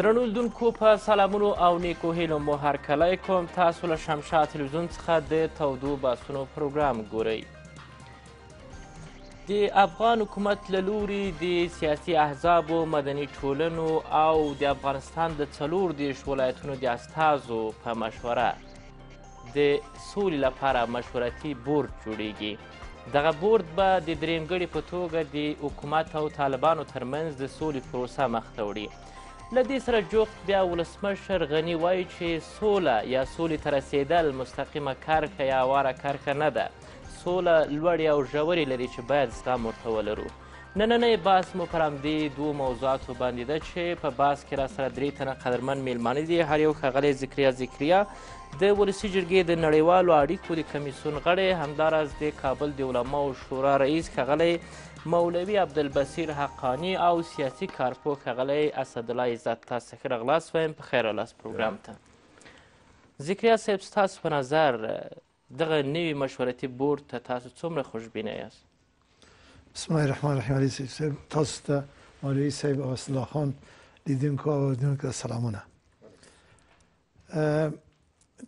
درنو لیدونکو په سلامونو او نیکو هیلو مو هرکلی کوم تاسو له شمشاه تلویزیون څخه د تودو باسونو پروګرام ګورئ د افغان حکومت له لوري د سیاسي احزابو مدني ټولنو او د افغانستان د څلور دېرش ولایتونو د استازو په مشوره د سولې لپاره مشورتي بورد جوړیږي دغه بورد به د درېمګړي په توګه د حکومت او طالبانو ترمنځ د سولې پروسه مخ ته وړي له دې سره جوخت بیا ولسمشر غني وایي چې سوله یا سولې ته رسېدل مستقیمه کرښه یا واره کرښه نه ده سوله لوړې او ژورې لري چې باید زغم ورته ولرو نننی بحث مو پر همدې دوو موضوعاتو باندې ده چې په بحث کې راسره درې تنه قدرمن میلمانه دي هر یو ښاغلی ذکریا ذکریا د ولسي جرګې د نړیوالو اړیکو د کمیسیون غړی همداراز د کابل د علماو شورا رئیس ښاغلی مولوی عبدالبصیر حقانی او سیاسي کارپوک غلی اسدالله عزت تاسو ښه راغلاست وایم په خیر راغلاست پروګرام ته ذکریا صاحب ستاسو په نظر دغه نوي مشورتي بورد ته تاسو څومره خوشبینه یاست بسم الله الرحمن الرحیم علي صاحب تاسو ته مولوی صاحب او اسدالله خان لیدونکو او اوریدونکو سلامونه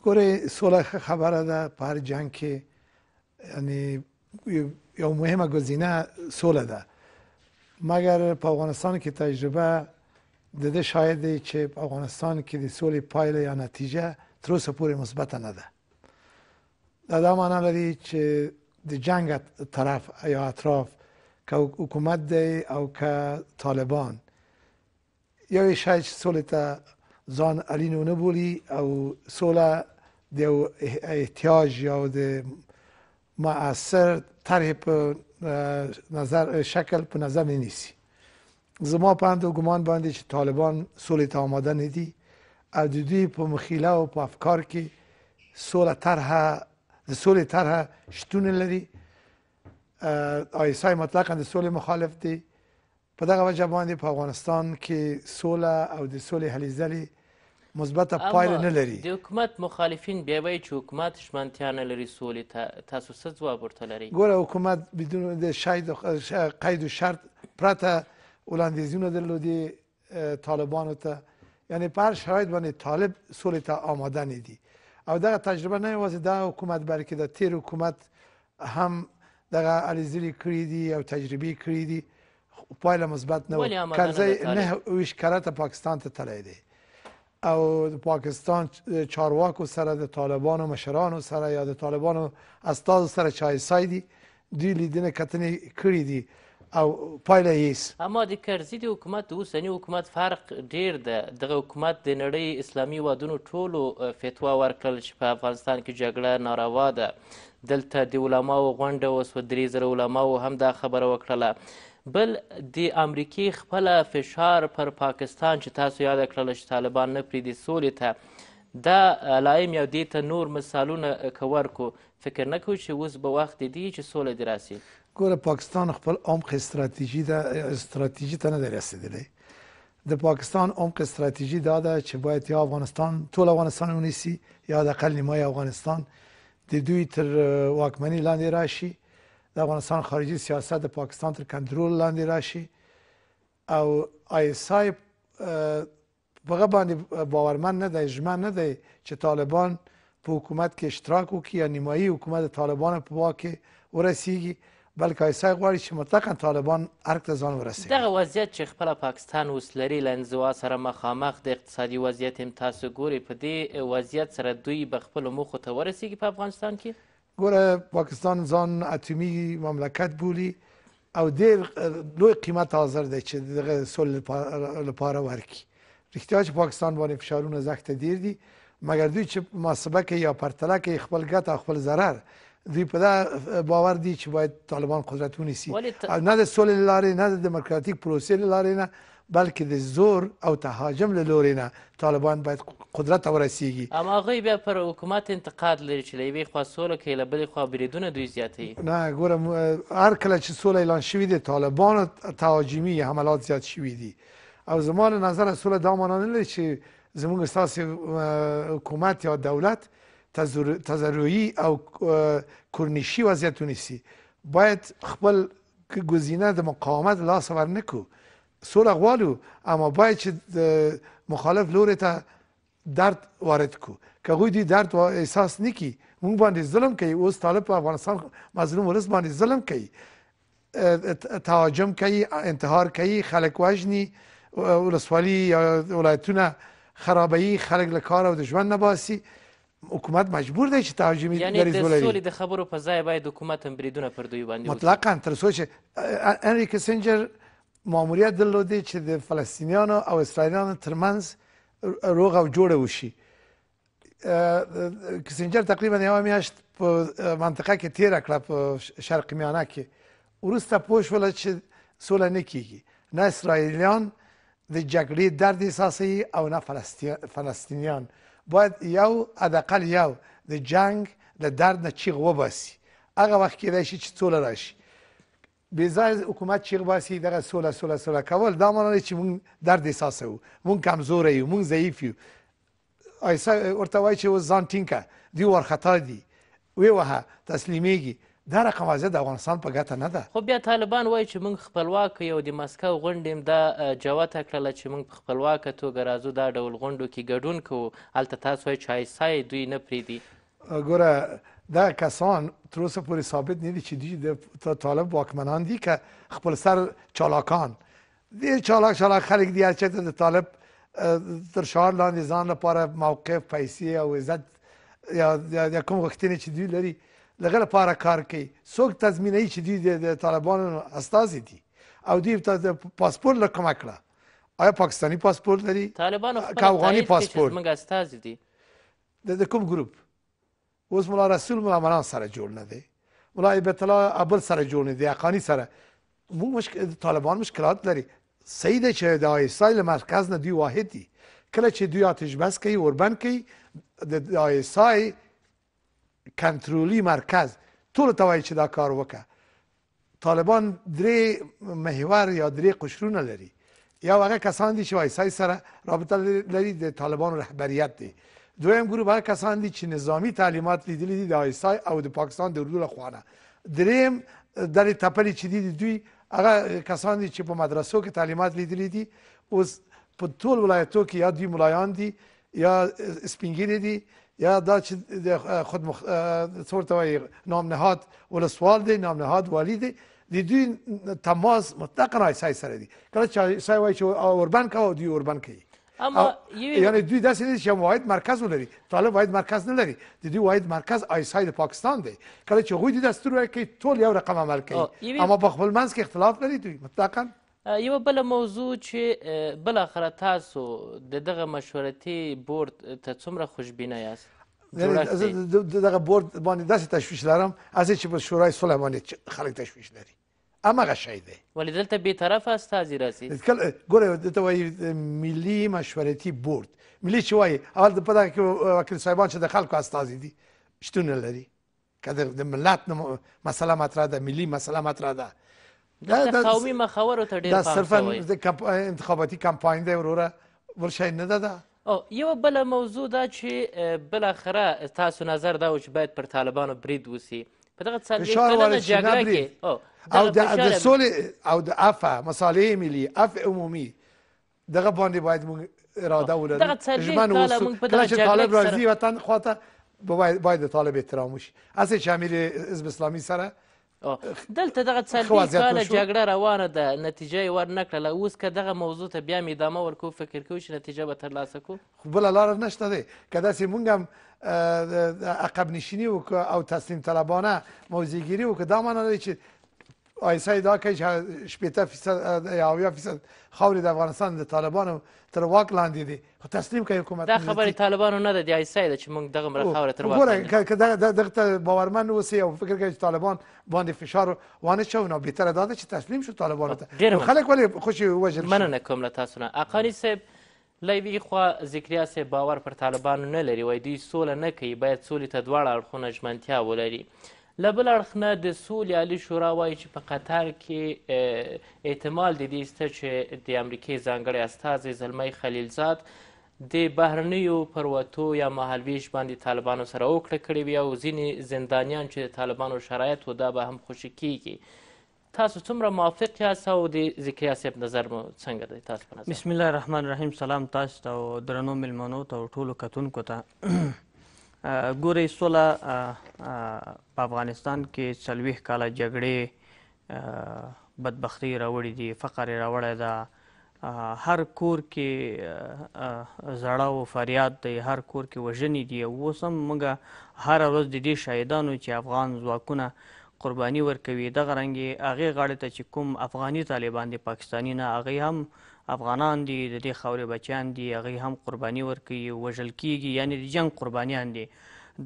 ګوره سوله خبره ده په هر جنګ کې یعنی یو مهمه گزینه سوله ده مګر په افغانستان کې تجربه د دې شاید چې په افغانستان کې د سولې پایله یا نتیجه تر اوسه پورې مثبته نه ده دا دا معنا لري چې د جنگ طرف یا اطراف که حکومت دی او که طالبان یو شاید سولې ته ځان اړین ونه بولي او سوله د احتیاج یا د مؤثر طرح په نظر شکل په نظر نیسی زما په اند ګمان باندې چې طالبان سولې ته آماده نه دي او د دوی په مخیله او په افکار کې سوله طرح د سولې طرح شتون لري آیسای مطلقا د سولې مخالف دي په دغه وجه باندې په افغانستان کې سوله او د سولې هلې ځلې مثبت پایله نه لري د حکومت مخالفین بیا وایي چې حکومت شمنتیا نه لري سولې تاسو څه ځواب ورته لرئ ګوره حکومت بدون د شاید قید و شرط پرته وړاندیزونه درلودي طالبانو ته یعنی په هر شرایط باندې طالب سولې ته آماده نه دي او دغه تجربه نه یوازې دغه حکومت بلکې د تیر حکومت هم دغه الیزلي کړي دي او تجربې کړي دي پایله مثبت نه وه کرزی نه ویشت کرته پاکستان ته تللی دی او د پاکستان چارواکو سره د طالبانو مشرانو سره یا د طالبانو استادو سره چای سایدي دوی لیدنه کتنې کړې دي او پایله یې اما د کرزي د حکومت اوسنی حکومت فرق ډیر ده دغه حکومت د نړۍ اسلامي وادونو ټولو فتوا ورکړل چې په افغانستان کې جګړه ناروا ده دلته د علماو غونډه وسوه درې زره علماو هم دا خبره وکړله بل د امریکې خپل فشار پر پاکستان چې تاسو یاد کړل چې طالبان نه پریدي سولې ته دا لایم یو دې ته نور مثالونه کورکو فکر نه کوي چې اوس به وخت دی چې سولې دې راسي ګوره پاکستان خپل عمق استراتیژي ده استراتیژي ته نه دی رسیدلی د پاکستان عمق استراتیژي دا ده چې باید یا افغانستان ټول افغانستان ونیسي یا د اقل نیمای افغانستان د دوی تر واکمنۍ لاندې راشي د افغانستان خارجي سیاست د پاکستان تر کنټرول لاندې راشي او آی اس آی هغه باندې باورمن نه دی ژمن نه دی چې طالبان په حکومت کې اشتراک وکړي یا نیمایي حکومت طالبان په واک کې ورسیږي بلکې ایسای غواړي چې مطلقا طالبان ارګ ته ځان ورسوي دغه وضعیت چې خپله پاکستان اوس لري له انزوا سره مخامخ د اقتصادي وضعیت هم تاسو ګورئ په دې وضعیت سره دوی به خپلو موخو ته ورسیږي په افغانستان کې ګوره پاکستان ځان اټومي مملکت بولی او ډیر لوی قیمت حاضر دی چې دغه سول لپاره ورکی رښتیا چې پاکستان باندې فشارونه زخته دیر دي مګر دوی چې محاسبه کوي یا پرتله کوي خپل ګټه خپل ضرر دوی په دا باور دي چې باید طالبان قدرت ونیسي ت... او نه د سولې لارې نه د دیموکراتیک پروسې لارې نه بلکې د زور او تهاجم له لورې نه طالبان باید قدرت ته ورسیږي اما هغوی بیا پر حکومت انتقاد لري چې له یوې خوا سوله کوي له بلې خوا بریدونه دوی زیاتوي نه ګوره هر کله چې سوله اعلان شوي دی طالبانو تهاجمي حملات زیات شوي دي او زما له نظره سوله دا معنا نه لري چې زموږ ستاسې حکومت یا دولت تضرعي او کرنیشي وضعیت ونیسي باید خپل گزینه د مقاومت لاس ورنکو سوله غواړو اما باید چې د مخالف لوري ته درد وارد کو که هغوی دوی درد احساس نه کړي موږ باندې ظلم کوي اوس طالب په افغانستان مظلوم ولس باندې ظلم کوي تهاجم کوي انتحار کوي خلک وژني ولسوالي یا ولایتونه خرابوي خلک له کار او د ژوند نه باسي حکومت مجبور دی چې تهاجمي یعنی د سولې د خبرو په ځای باید حکومت هم بریدونه پر دوی باندې مطلقا تر څو چې انری کسنجر ماموریت درلودی چې د فلسطینیانو او اسرائیلیانو ترمنځ روغ او جوړه وشي کسنجر تقریبا یوه میاشت په منطقه کې تیره کړه په شرق میانه کې وروسته پوه شوله چې سوله نه کیږي نه اسرائیلیان د جګړې درد احساسوي او نه فلسطینیان باید یو حداقل یو د جنگ له درد نه چیغ وباسي هغه وخت کیدای شي چې سوله راشي بې ځای حکومت چیغ باسي دغه سوله سوله سوله کول دا معنا چې مونږ درد احساسوو مونږ کمزوره یو مونږ ضعیف یو ایسا ورته وایي چې اوس ځان ټینګ کړه دوی وارخطا دي ویې وهه تسلیمیږي دا رقم د افغانستان په ګټه نه ده خو بیا طالبان وایي چې موږ خپلواک یو د مسکو غونډې دا جوته کړله چې موږ په خپلواکه توګه راځو دا ډول غونډو کې ګډون کوو هلته تاسو وایي چې ایسای دوی نه پرېږدي ګوره دغه کسان تر اوسه پورې ثابت نه دي چې دي د طالب واکمنان دي که خپل سر چالاکان دي چالاک چالاک خلک دي هر چېرته د طالب تر شعار لاندې ځان لپاره موقف پیسې او عزت یا یا کوم غوښتنې چې دوی لري لغه لپاره کار کوي څوک تضمینوي چې دوی د طالبانو استازي دي او دوی ته پاسپورت له کومه کړه آیا پاکستانی پاسپورت لري طالبانو خپل افغاني پاسپورت موږ استازي دي د کوم ګروپ اوس مولا رسول مولا منان سره جوړ نه دی مولا ایبت الله ابل سره جوړ نه دی حقانی سره مو مشکل طالبان مشکلات لري صحیح ده چې د اسرائیل مرکز نه دوی واحد دي کله چې دوی آتش بس کوي اوربند کوي د آیسای کنترولی مرکز ټول ته وایي چې دا کار وکړه طالبان درې محور یا درې قشرونه لري یا هغه کسان دي چې وایسای سره رابطه لري د طالبانو رهبریت دي دویم ګروپ هغه کسان دي چې نظامی تعلیمات لیدلی دي د آیسای او د پاکستان د اردو له خوانه دریم درې تپلې چې دي دوی هغه کسان دي چې په مدرسو کې تعلیمات لیدلی دي اوس په ټول ولایتو کې یا دوی ملایان دي یا سپینګیري دي یا دا چې د خود مخ... څورته وایي نام نهاد ولسوال دی نام نهاد والی دی د دوی تماس مطلقا آیسای سره دي کله چې آیسای وایي چې اوربند کوه دوی اوربند کوي اما یعنی دوی داسې نه چې واحد مرکز ولري طالب واحد مرکز نه لري د دوی واحد مرکز آیسای د پاکستان دی کله چې هغوی د دستور ورکوي ټول یو رقم عمل کوي اما په خپل منځ کې اختلاف لري دوی مطلقا یو بل موضوع چې بل اخر تاسو د دغه مشورتي بورد ته څومره خوشبینه یاست دغه بورد باندې داسې تشویش لرم از چې په شورای صلح باندې خلک تشویش لري امغه شی دی ولې دلته بې طرفه استازي راځي ګوره دلته وایي ملي مشورتي بورد ملي چې وایي اول په دغه کې وکیل صاحبان چې د خلکو استازي دي شتون لري که د ملت مسله مطرح ده ملي مسله مطرح ده دا د قومي مخاورو ته ډېر دا صرفا انتخاباتي کمپاین دی وروره ورشی نه ده ده او یو بل موضوع دا چې بل اخره تاسو نظر دا و چې باید پر طالبانو برید وسی په دغه څلوېښت کلنه جګړه کې او د سولې او د عفه مصالحې ملي عفه عمومي دغه باندې باید موږ اراده ولرو ژمن اوسو کله چې طالب راځي وطن خواته باید د طالب احترام وشي هسې چې امیر حزب اسلامي سره دلته دغه څلوېښت کاله جګړه روانه ده نتیجه یې ور نه کړله اوس که دغه موضوع ته بیا هم ادامه ورکوو فکر کوو چې نتیجه به ترلاسه کړو خو بله لاره نشته دی که داسې موږ هم عقب نشیني وکړو او تصمیم طلبانه موضع ګیري وکړو دا معنا لري چې آیسای دا کوي چې شپېته فیصد یا اویا فیصد خاورې د افغانستان د طالبانو تر واک لاندې دي خو تسلیم کوي حکومت دا خبرې طالبانو نه ده د آیسای ده چې موږ دغه مره خاوره تر واک ګوره که دغه ته باورمن اوسي او فکر کوي چې طالبان باندې فشار وانه چو نو بهتره دا ده چې تسلیم شو طالبانو ته خلک ولې خوشي وژل مننه کوم له تاسو نه اقاني صاحب له یوې خوا ذکریا صاحب باور پر طالبانو نه لري وایي دوی سوله نه کوي باید سولې ته دواړه اړخونه ژمنتیا ولري لبل اړخ نه د سولې عالی شورا وایي چې په قطر کې احتمال د دې شته چې د امریکې ځانګړی استازی زلمی خلیلزاد د بهرنیو پروتو یا مهالویش باندې طالبانو سره وکړه کړې وي او ځینې زندانیان چې د طالبانو شرایط و دا به هم خوشي کیږي تاسو څومره موافق یاست او د ذکریا صاحب نظر مو څنګه دی تاسو په نظر بسم الله الرحمن الرحیم سلام تاسو ته درنو ملمنو ته ټولو کتونکو ته ګورې سوله په افغانستان کې څلوېښت کاله جګړې بدبختی راوړې دي فقر یې راوړی ده هر کور کې زړه او فریاد دی هر کور کې وژنې دي اوس هم موږ هره ورځ د دې شاهدانو چې افغان ځواکونه قرباني ورکوي دغه رنګې هغې غاړې ته چې کوم افغاني طالبان د پاکستاني نه هغې هم افغانان دي د دې خاورې بچیان دي هغه هم قرباني ورکوي وژل کیږي یعنی د جنگ قربانیان دي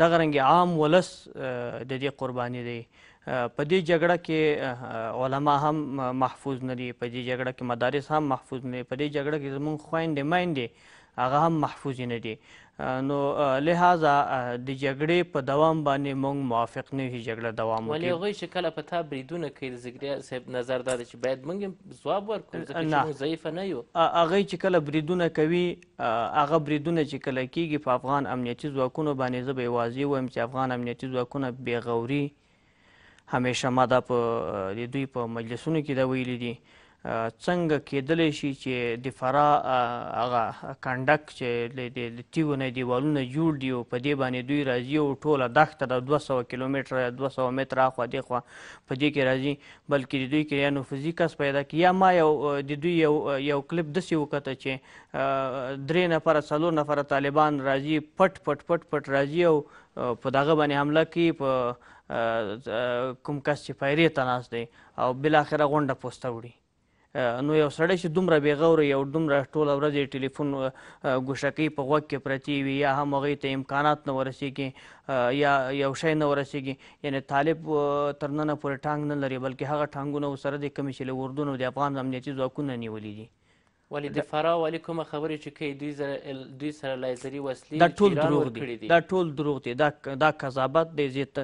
دغه رنګ عام ولس د دې قرباني دی په دې جګړه کې علما هم محفوظ نه دي په دې جګړه کې مدارس هم محفوظ نه دي په دې جګړه کې زمونږ خويندې میندې هغه هم محفوظ نه دي نو لہذا د جګړې په دوام باندې موږ موافق نه یو جګړه دوام وکړي ولې غوي شکل په تا بریدونه کوي د زګریا صاحب نظر دا چې باید موږ ځواب ورکړو ځکه چې موږ ضعیف نه یو هغه چې کله بریدونه کوي هغه بریدونه چې کله کیږي په افغان امنیتي ځواکونو باندې زه به واضح وایم چې افغان امنیتي ځواکونه بې غوري همیشه ما دا په دوی په مجلسونو کې دا ویلي دي څنګه کېدلی شي چې د فرا هغه کنډک چې د تیو نه دیوالونه جوړ دي او په دې باندې دوی راځي او ټوله دښته د دوه سوه کیلومتره یا دوه سوه متره اخوا دېخوا په دې کې راځي بلکې د دوی کې یا نفوذي کس پیدا کړي یا ما یو د دوی یو یو کلیپ داسې وکته چې درې نفره څلور نفره طالبان راځي پټ پټ پټ پټ راځي او په دغه باندې حمله کوي په کوم کس چې پیرې ته ناست دی او بلاخره غونډه پوسته وړي نو یو سړی چې دومره بې غوره یو دومره ټوله ورځ یې ټلیفون ګوشکۍ په غوږ کې پرتې وي یا هم هغوی ته امکانات نه ورسیږي یا یو شی نه ورسیږي یعنی طالب تر ننه پورې ټانګ نه لري بلکې هغه ټانګونه ورسره دي کومې چې له اردن او د افغان امنیتي ځواکونه نیولي دي ولی د فرا ولی کومه خبرې چې کوي دوی سره دوی سره لایزري وسلې دا ټول دروغ دي دا ټول دروغ دي دا دا کذابت دی زیت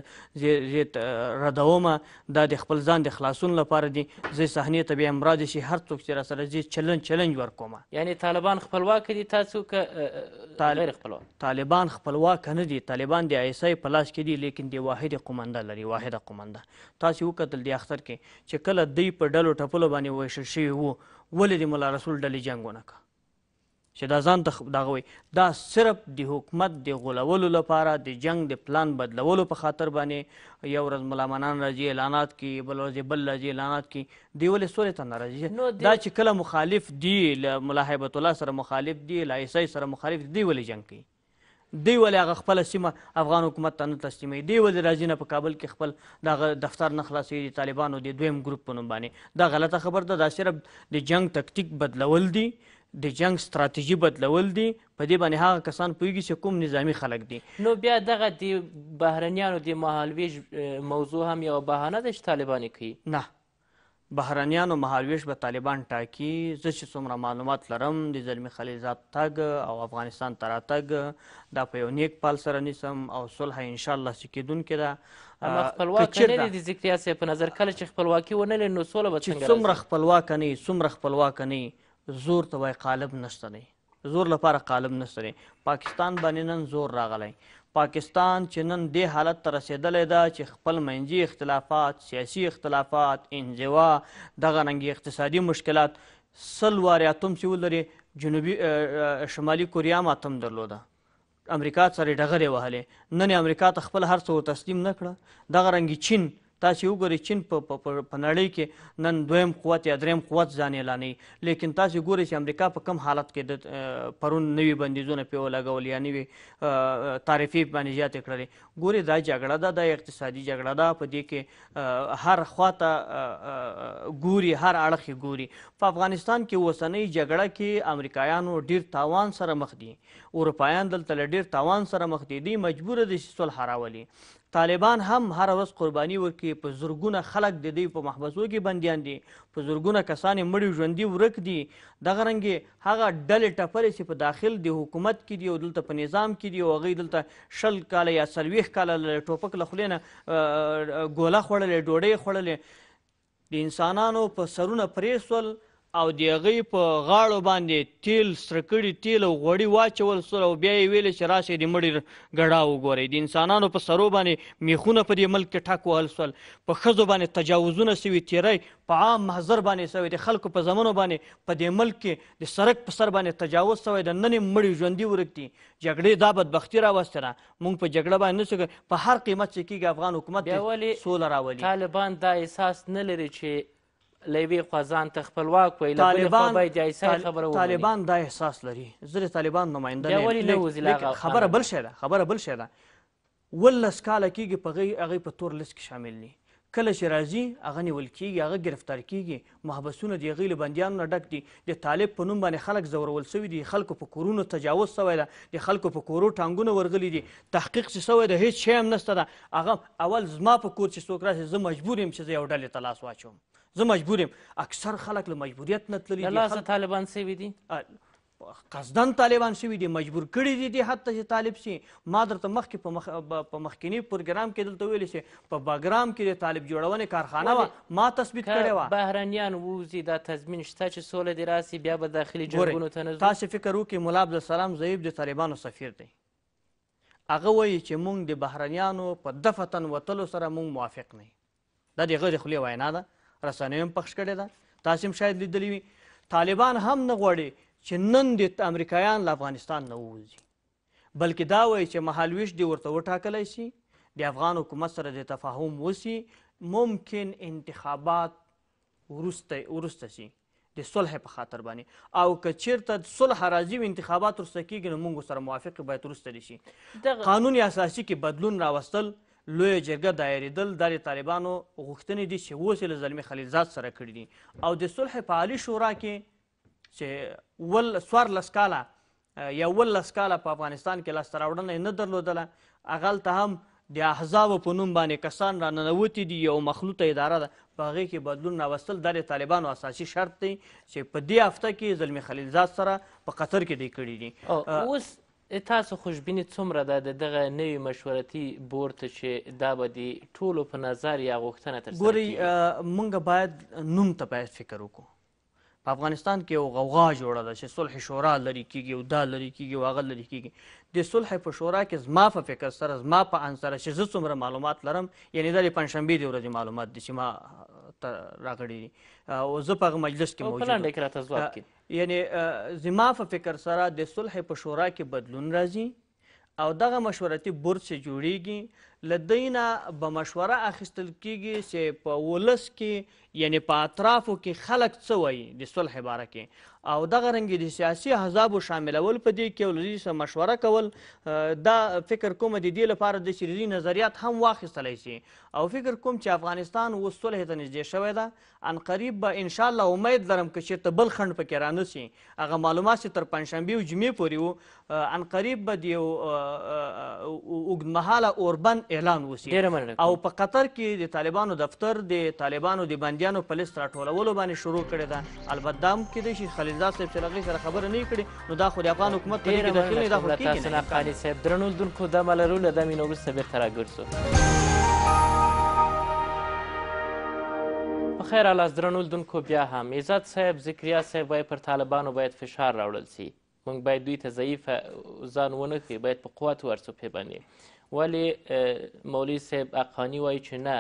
زیت ردومه دا د خپل ځان د خلاصون لپاره دي زه صحنې ته به امراض شي هر څوک چې را سره زی چلن چلنج ورکومه یعنی طالبان خپلواک دي تاسو ک غیر خپلواک طالبان خپلواک نه دي طالبان د ایسای په لاس کې دي لیکن د واحد قومنده لري واحد قومنده تاسو وکتل د اختر کې چې کله دوی په ډلو ټپلو باندې وشل شوی وو ولې د مولا رسول ډلې جنگ ونه که چې دا ځان ته دغه وي دا صرف د حکومت د غولولو لپاره د جنگ د پلان بدلولو په خاطر باندې یو ورځ ملامنان راځي اعلانات کوي بل ورځ بل راځي اعلانات کوي دی ولې سولې ته نه راځي دا چې کله مخالف دی له ملا هیبت الله سره مخالف دی له عیسی سره مخالف دی ولې جنگ کوي دی ولې هغه خپله سیمه افغان حکومت ته نه تسلیموي دی ولې راځي نه په کابل کې خپل دغه دفتر نه خلاصوي د طالبانو د دویم ګروپ په نوم باندې دا غلطه خبر ده دا صرف د جنگ تکتیک بدلول دي د جنگ ستراتیژي بدلول دي په دې باندې هغه کسان پوهیږي چې کوم نظامی خلک دي نو بیا دغه د بهرنیانو د مهالویج موضوع هم یو بهانه ده چې طالبان کوي نه بهرنیانو مهالویش به طالبان ټاکي زه چې څومره معلومات لرم د زلمی خلیلزاد تګ او افغانستان ته راتګ دا په یو نیک پال سره نیسم او صلح انشاءالله چې کیدونکې ده اما خپلواکه نه دي د ذکریا صاحب په نظر کله چې خپلواکي ونه لري نو سوله به څنګه څومره خپلواکه نه څومره خپلواکه نه زور ته وای قالب نشته نه زور لپاره قالب نشته پاکستان باندې نن زور راغلی پاکستان چې نن دې حالت ته رسیدلې ده چې خپل منځي اختلافات سیاسي اختلافات انزوا دغه رنګې اقتصادي مشکلات سل وارې اتم چې ولري جنوبي شمالي کوریا هم اتم درلوده امریکا سره ډغرې وهلې نن امریکا ته خپل هر څه تسلیم نه کړه دغه رنګې چین تاسو وګورئ چین په نړۍ کې نن دویم قوت یا دریم قوت ځان اعلانوي لیکن تاسو ګورئ چې امریکا په کم حالت کې د پرون نوي بندیزونه پې ولګول یا نوي تعرفې باندې زیاتې کړلې ګورئ دا جګړه ده دا اقتصادي جګړه ده په دې کې هر خواته ګوري هر اړخ یې ګوري په افغانستان کې اوسنۍ جګړه کې امریکایانو ډیر تاوان سره مخ دي اروپایان دلته ډیر تاوان سره مخ دي دوی مجبور دي چې صلح راولي طالبان هم هر ورځ قرباني ورکوي په زرګونه خلک د دوی په محبسو کې بندیان دي په زرګونه کسان یې مړي ژوندي ورک دي دغه رنګې هغه ډلې ټپلې چې په داخل د حکومت کې دي او دلته په نظام کې دي او هغوی دلته شل کاله یا څلوېښت کاله له ټوپک له خولې نه ګوله خوړلې ډوډۍ خوړلې د انسانانو په سرونه پرې سول او د هغې په غاړو باندې تیل سره کړي تیل او غوړي واچول سول او بیا یې ویل چې راشئ د مړې ګډا وګورئ د انسانانو په سرو باندې میخونه په دې ملک کې ټاک وهل سول په ښځو باندې تجاوزونه سوي تیری په عام محضر باندې سوی د خلکو په زمنو باندې په دې ملک کې د سړک په سر باندې تجاوز سوی د ننې مړې ژوندي ورک دي جګړې دا بدبختي راوستې ده موږ په جګړه باندې نه په هر قیمت چې کېږي افغان حکومت سوله راولي طالبان دا احساس نه لري چې لوی خوازان ته خپلواک وي طالبان طالبان دا احساس لري زه د طالبان نماینده نه خبره بل شی ده خبره بل شی ده ولس کاله کېږي په هغې په تور لس کې شامل دي کله چې راځي هغه نیول کېږي هغه ګرفتار کېږي محبسونه د هغې له بندیانو نه ډک دي د طالب په نوم باندې خلک ځورول سوي دي خلکو په کورونو تجاوز سوی ده د خلکو په کورو ټانګونه ورغلي دي تحقیق چې سوی ده هیڅ شی هم نشته ده هغه اول زما په کور چې څوک راشي زه مجبور یم چې زه یو ډلې ته لاس واچوم زه مجبور یم اکثر خلک له مجبوریت نه تللي دي لاسه طالبان سوي دي قصدن طالبان شوي دي مجبور کړي دي دي حتی چې طالب شي ما درته مخکې په مخ په مخکینی پروګرام کې دلته ویل شي په باګرام کې د طالب جوړونې کارخانه وه ما تثبیت کړې وه بهرنیان ووځي دا تضمین شته چې سوله دې راسي بیا به داخلي جنګونو ته نه تاسې فکر وکړئ ملا عبدالسلام ضعیب د طالبانو سفیر دی هغه وایي چې موږ د بهرنیانو په دفتن وتلو سره موږ موافق نه دا د هغه د خولې وینا ده رسنیو هم پخش کړې ده تاسو هم شاید لیدلی وي طالبان هم نه غواړي چې نن د امریکایان له افغانستان نه ووځي بلکې دا وایي چې مهالویش دی ورته وټاکلی شي د افغان حکومت سره د تفاهم وسی ممکن انتخابات ورسته ورسته شي د صلح په خاطر باندې او که چیرته صلح راځي و انتخابات ورسته کیږي نو موږ سره موافق باید ورسته شي قانون اساسي کې بدلون راوستل لویه جرګه دایریدل دا د طالبانو غوښتنې دي چې اوس یې له زلمي خلیلزاد سره کړي دي او د صلح په عالي شورا کې چې ول څوارلس کاله یا ولس کاله په افغانستان کې لاسته راوړنه نه درلودله هغه هلته هم د احزابو په نوم باندې کسان را ننوتي دي یو مخلوطه اداره ده په هغې کې بدلون راوستل دا د طالبانو اساسي شرط دی چې په دې هفته کې زلمي خلیلزاد سره په قطر کې دی کړي دي اوس تاسو خوشبینی څومره ده د دغه نوي مشورتي بورد ته چې دا به د ټولو په نظر یا غوښتنه ترسره ګورئ موږ باید نوم ته باید فکر وکړو په افغانستان کې یو غوغا جوړه ده چې صلح شورا لري کیږي او دا لري کیږي او هغه لري کیږي د صلح په شورا کې زما په فکر سره زما په ان سره چې زه څومره معلومات لرم یعنی دا د پنجشنبې د ورځې معلومات دي چې ما راغړي او زه په مجلس کې موجود یم یعنی زما په فکر سره د صلح په شورا کې بدلون راځي او دغه مشورتي برج چې جوړیږي لدینا به مشوره اخیستل کیږي چې په ولس کې یعنی په اطرافو کې خلک څه وایي د صلح باره کې او دغه رنګې د سیاسي احزابو شاملول په دې کې ولدي سره مشوره کول دا فکر کوم د دې لپاره د شریري نظریات هم واخیستلی شي او فکر کوم چې افغانستان اوس صلح ته نږدې شوی ده ان قریب به انشاءالله امید لرم که چېرته بل خنډ پکې رانه شي هغه معلومات چې تر پنجشنبې او جمعې پورې وو ان قریب به د یو اوږدمهاله اوربند اعلان وسی او په قطر کې د طالبانو دفتر د طالبانو د بندیانو په لیست راټولولو باندې شروع کړی ده البته دا هم کېدای شي خلیلزاد صاحب چې له سره خبره نه کړي نو دا خو د افغان حکومت په کې دخیل نه دا خو کېږي نه قانی صاحب درنولدونکو دا ملرو له دمې نه وروسته بېرته راګرځو خیر الاس درنولدونکو بیا هم عزت صاحب ذکریا صاحب وایي پر طالبانو باید فشار راوړل سي موږ باید دوی ته ضعیف ځان ونه ښیو باید په قوت ورڅو پې باندې ولی مولوی صاحب اقانی وایي چې نه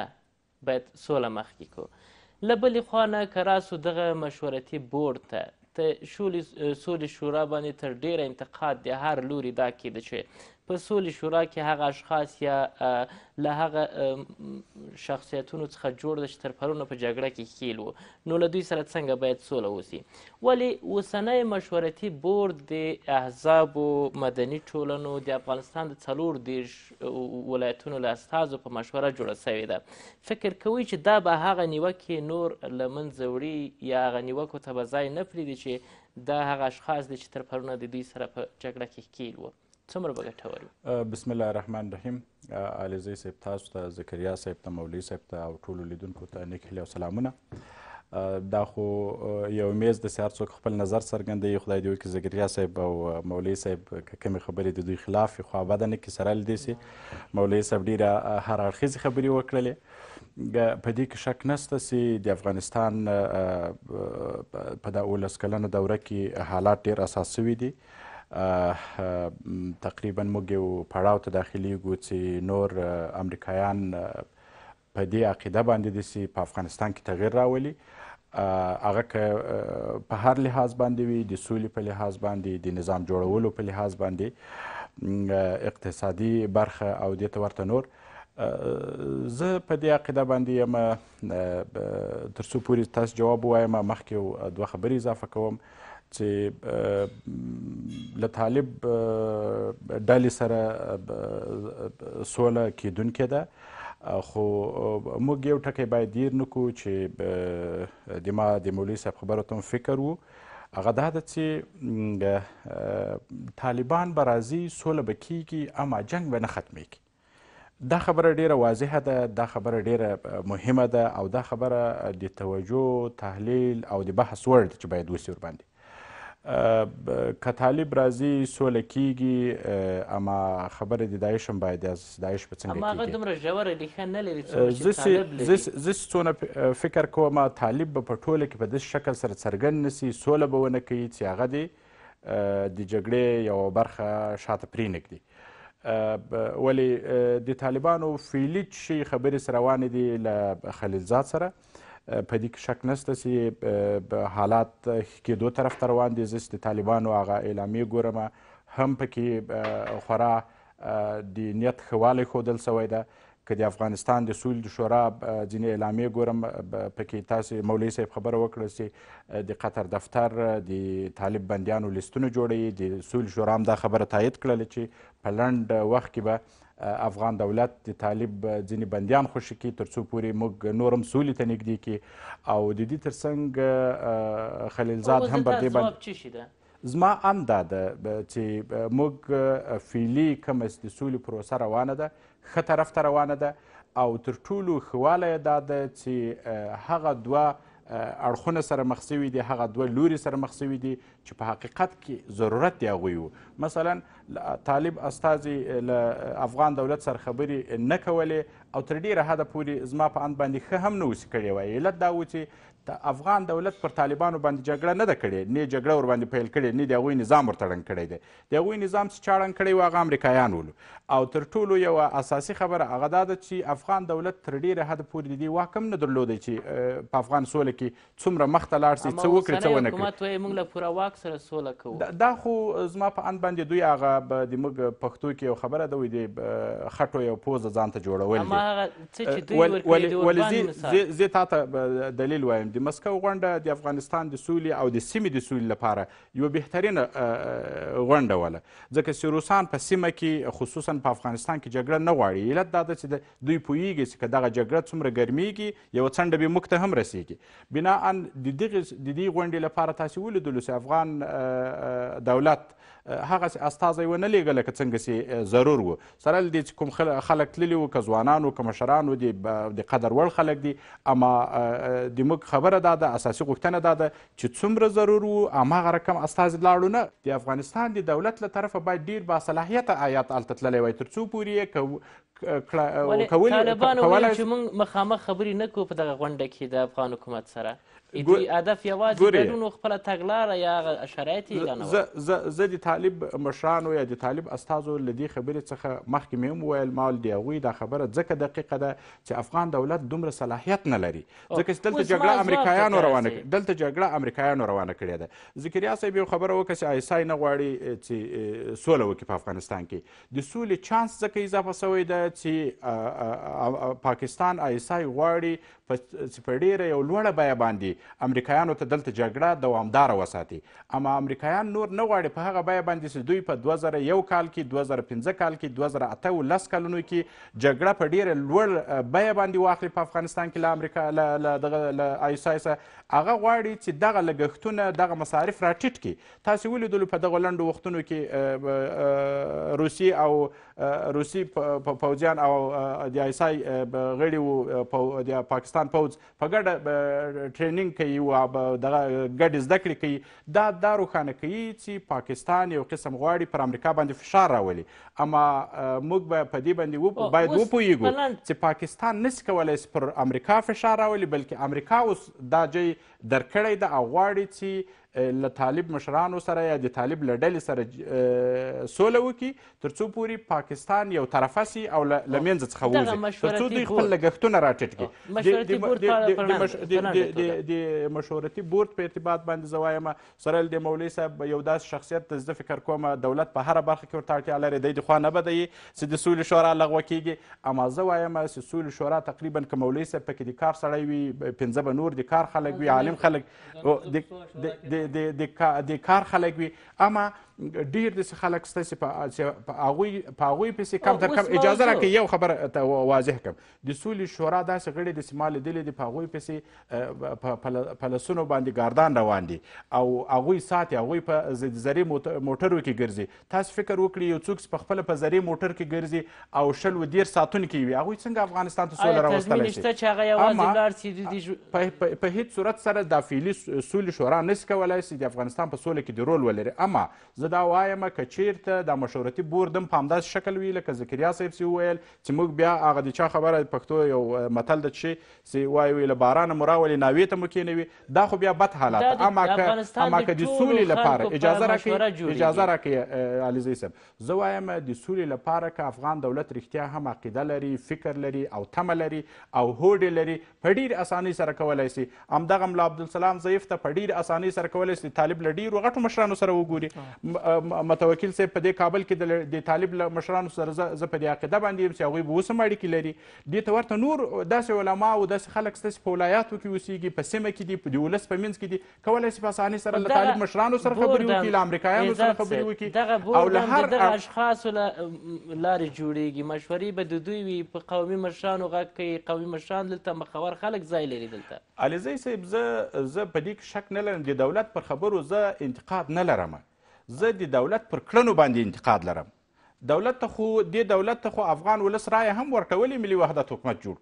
باید سوله مخکې کو له بلې خوا نه که راسو دغه مشورتي بورډ ته ته شولې سولې شورا باندې تر ډیره انتقاد د هر لوري دا کېده چې په سولې شورا کې هغه اشخاص یا له هغه شخصیتونو څخه جوړ ده چې تر پرونه په جګړه کې ښکیل وو نو له دوی سره څنګه باید سوله وسي ولې اوسنی مشورتي بورد د احزابو مدني ټولنو د افغانستان د څلور دېرش ولایتونو له استازو په مشوره جوړه سوې ده فکر کوي چې دا به هغه نیوکې نور له منځه وړي یا هغه نیوکو ته به ځای نه پرېږدي چې دا هغه اشخاص دي چې تر پرونه د دوی سره په جګړه کې ښکیل وو څومره به ګټور بسم الله الرحمن الرحیم علیزی صاحب تاسو ته زکریا صاحب ته مولوي صاحب ته او ټولو لیدونکو ته نیک هیلې او سلامونه دا خو یو میز د سیار څوک خپل نظر څرګندوي خدای دې وکړي زکریا صاحب او مولوي صاحب که کومې خبرې د دوی خلاف وي خو ابدا نه کې سره لیدی سي مولوي صاحب ډېره هر اړخیزې خبرې وکړلې په دې کې شک نشته چې د افغانستان په دا اولس کلنه دوره کې حالات ډېر اساس شوي دي تقریبا موږ یو پړاو ته داخلیږو چې نور امریکایان په دې عقیده باندې دي چې په افغانستان کې تغیر راولي هغه که په هر لحاظ باندې وي د سولې په لحاظ باندې د نظام جوړولو په لحاظ باندې اقتصادي برخه او دې ته ورته نور زه په دې عقیده باندې یم تر څو پورې تاسو جواب ووایم مخکې دوه خبرې اضافه کوم چې له طالب ډلې سره سوله کیدونکې ده خو موږ یو ټکی باید دیر نکو چې د ما د مولوي صاحب خبرو ته فکر وو هغه دا ده چې طالبان به راځي سوله به کیږي اما جنګ به نه ختمیږي دا خبره ډیره واضحه ده دا خبره ډیره مهمه ده او دا خبره د توجه تحلیل او د بحث وړ ده چې باید وسي ورباندې که طالب راځي سوله کیږي اما خبره د داعش هم باید داعش به څنګه کیږي هماغه دومره ژوره ریښه نه لري زه څونه فکر کوم طالب به په ټوله کې په داسې شکل سره څرګند نه سي سوله به ونه کوي چې هغه دی د جګړې یوه برخه شاته پرې نه کړي ولې د طالبانو فعلي څه شي خبرې سره روانې دي له خلیلزاد سره په دې کې شک نشته چې حالات کېدو طرف ته روان دي زه د طالبانو هغه اعلامیې ګورم هم پکې خورا د نیت ښهوالی ښودل سوی ده که د افغانستان د سولې د شورا ځینې اعلامیې ګورم پکې تاسې مولوي صاحب خبره وکړه چې د قطر دفتر د طالب بندیانو لیستونه جوړوي د سولې شورا هم دا خبره تایید کړله چې په لنډ وخت کې به افغان دولت د طالب ځینې بندیان خوشي کړي تر څو پورې موږ نور هم سولې ته نږدې کړي او د دې تر څنګ خلیلزاد هم پر دې باندې زما هم دا ده چې موږ فعلي کومه د سولې پروسه روانه ده ښه طرف ته روانه ده او تر ټولو ښه والی دا ده چې هغه دوه اړخونه سره مخ سوي دي هغه دوه لوري سره مخ سوي دي چې په حقیقت کې ضرورت دی هغوی مثلا طالب استازي له افغان دولت سره خبرې نه کولې او تر ډیره حده پورې زما په اند باندې ښه هم نه اوسي کړې وای علت دا و چې افغان دولت پر طالبانو باندې جګړه نه ده کړې نه جګړه ورباندې پیل کړې نه د هغوی نظام ورته ړنګ کړی دی د هغوی نظام چې چا ړنګ کړی و هغه امریکایان ولو او تر ټولو یوه اساسي خبره هغه دا ده چې افغان دولت تر ډیره حده پورې د دې واک هم نه درلودی چې په افغان سوله کې څومره مخته لاړ سي څه وکړي څه ونه کړي موږ له پوره واک سره سوله کوو دا, دا خو زما په اند باندې دوی هغه د موږ پښتو کې یو خبره ده وایي د خټو یو پوزه ځان ته جوړولی هغه څه چې دوی ورکړي د ولې زه تا ته دلیل وایم د مسکو غونډه د افغانستان د سولې او د سیمې د سولې لپاره یوه بهترینه غونډه وله ځکه چې روسان په سیمه کې خصوصا په افغانستان کې جګړه نه غواړي علت دا ده چې دوی پوهیږي چې دغه جګړه څومره ګرمیږي یوه څنډه به موږ ته هم رسیږي بناان د دغې غونډې لپاره تاسې ولیدلو چې افغان دولت هغسې استازی ونه لیږه لکه څنګه چې ضرور و سره له دې چې کوم خلک تللي وو که ځوانان و که مشران و د قدر وړ خلک دي اما د موږ خبره دا ده اساسي غوښتنه دا ده چې څومره ضرور و هماغه رقم استازي لاړو نه د افغانستان د دولت له طرفه باید ډیر باصلاحیته آیات هلته تللی وای تر څو پورې یې کولی چې موږ مخامخ خبرې نه کوو په دغه غونډه کې د افغان حکومت سره دوی هدف یوازې ګډون خپله تګلاره یا هغه شرایط یې زه د طالب مشرانو یا د طالب استازو له دې خبرې څخه مخکې مې هم وویل ما ویل د هغوی دا خبره ځکه دقیقه ده چې افغان دولت دومره صلاحیت نه لري ځکه چې دلته جګړه امریکایانو روانه دلته جګړه امریکایانو روانه کړې ده ذکریا صاحب یو خبره وکړه چې آیسای نه غواړي چې سوله وکړي په افغانستان کې د سولې چانس ځکه اضافه سوی ده چې پاکستان آیسای غواړي چې په ډیره یو لوړه بیه باندې امریکایانو ته دلته جګړه دوامداره وساتي اما امریکایان نور نه غواړي په هغه بیه باندې چې دوی په 2001 کال کې 2015 کال کې 2008 او لس کلونو کې جګړه په ډیره لوړ بیه باندې واخلي په افغانستان کې له امریکا له دغه له آیسای سره هغه غواړي چې دغه لګښتونه دغه مصارف راټیټ کړي تاسو ولیدلو په دغه لنډو وختونو کې روسي او روسي پوځیان او د آیسای غړي وو د پاکستان افغانستان پوځ په ګډه ټریننګ کوي او دغه ګډې زده کړې کوي دا دا روښانه کوي چې پاکستان یو قسم غواړي پر امریکا باندې فشار راولي اما موږ به په دې باندې باید وپوهیږو چې پاکستان نسي کولی پر امریکا فشار راولي بلکې امریکا اوس دا جی درکړی ده او غواړي چې له طالب مشرانو سره یا د طالب له ډلې سره سوله وکړي تر څو پورې پاکستان یو طرفه سي او له منځه څخه ووځي تر څو دوی خپل لګښتونه راټیټ کړي د مشورتي بورد په ارتباط باندې زه وایم سره د مولوي صاحب یو داسې شخصیت ته زه فکر کوم دولت په هره برخه کې ورته اړتیا لري دی د خوا نه بدیي چې د سولې شورا لغوه کیږي اما زه وایم چې سولې شورا تقریبا که مولوي صاحب پکې د کار سړی وي پنځه به نور د کار خلک وي عالم خلک د د د کار خلک وي اما ډیر داسې خلک شته چې په هغوی پسې کم تر کم اجازه راکړئ یو خبره ته واضح کړم د سولې شورا داسې غړي داسې ما لیدلي دي په هغوی پسې په لسونو باندې ګاردان روان دي او هغوی ساتي هغوی په زرې موټرو کې ګرځي تاسو فکر وکړئ یو څوک چې پخپله په زرې موټر کې ګرځي او شل و دېر ساتونکي وي هغوی څنګه افغانستان ته سوله راوستلی شي په هېڅ صورت سره دا فعلي سولې شورا نسي کولی چې د افغانستان په سوله کې د رول ولري اما زه دا وایم که چیرته د مشورتي بورد هم په همداسې شکل وي لکه ذکریا صاحب چې وویل چې موږ بیا هغه د چا خبره پښتو یو متل ده چې چې وایي وي له بارانه مو راولي ناوې ته مو کښېنوي دا خو بیا بد حالات اما که اما که د سولې لپاره اجازه راکړي اجازه راکړي علیزی صاحب زه وایم د سولې لپاره که افغان دولت رښتیا هم عقیده لري فکر لري او تمه لري او هوډې لري په ډېر اسانۍ سره کولای سي همدغه ملا عبدالسلام ضعیف ته په ډېر اسانۍ سره کولای سي طالب له ډېرو غټو مشرانو سره وګوري متوکل صاحب په دې کابل کې د طالب له مشرانو سره زه په دې عقیده باندې یم چې هغوی به اوس هم اړیکې لري دې ته ورته نور داسې علما او داسې خلک ستاسې په ولایاتو کې اوسېږي په سیمه کې دي د ولس په منځ کې دي کولی سي په اسانۍ سره له طالب مشرانو سره خبرې وکړي له امریکایانو سره خبرې وکړي او له هر دغه اشخاصو له لارې جوړېږي مشورې به د دوی وي په قومي مشرانو غږ کوي قومي مشران دلته مخور خلک ځای لري دلته علیزی صاحب زه زه په دې شک نه لرم د دولت پر خبرو زه انتقاد نه لرم زه د دولت پر کړنو باندې انتقاد لرم دولت ته خو دې دولت ته خو افغان ولس رایه هم ورکولې ملي وحدت حکومت جوړ